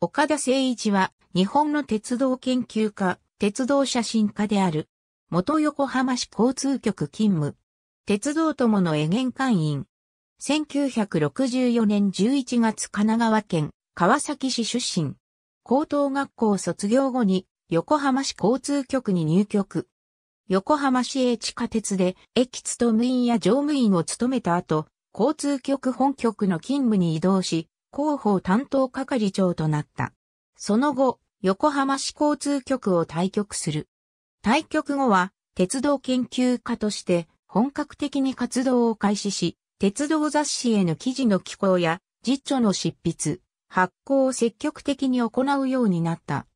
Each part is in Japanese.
岡田誠一は、日本の鉄道研究家、鉄道写真家である。元横浜市交通局勤務。鉄道友の絵ん会員。1964年11月神奈川県川崎市出身。高等学校卒業後に横浜市交通局に入局。横浜市営地下鉄で駅勤務員や乗務員を務めた後、交通局本局の勤務に移動し、広報担当係長となった。その後、横浜市交通局を対局する。対局後は、鉄道研究家として本格的に活動を開始し、鉄道雑誌への記事の寄稿や、実著の執筆、発行を積極的に行うようになった。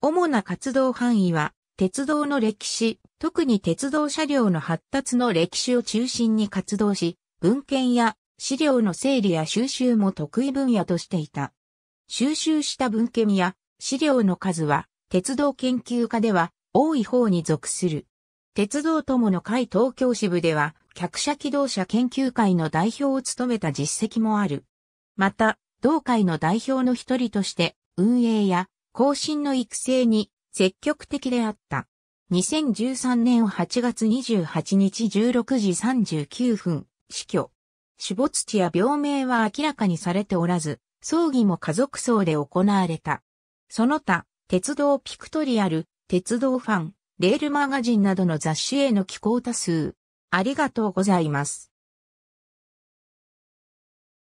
主な活動範囲は、鉄道の歴史、特に鉄道車両の発達の歴史を中心に活動し、文献や資料の整理や収集も得意分野としていた。収集した文献や資料の数は、鉄道研究家では多い方に属する。鉄道友の会東京支部では、客車機動車研究会の代表を務めた実績もある。また、同会の代表の一人として、運営や更新の育成に積極的であった。2013年8月28日16時39分、死去。死没地や病名は明らかにされておらず、葬儀も家族葬で行われた。その他、鉄道ピクトリアル、鉄道ファン、レールマガジンなどの雑誌への寄稿多数。ありがとうございます。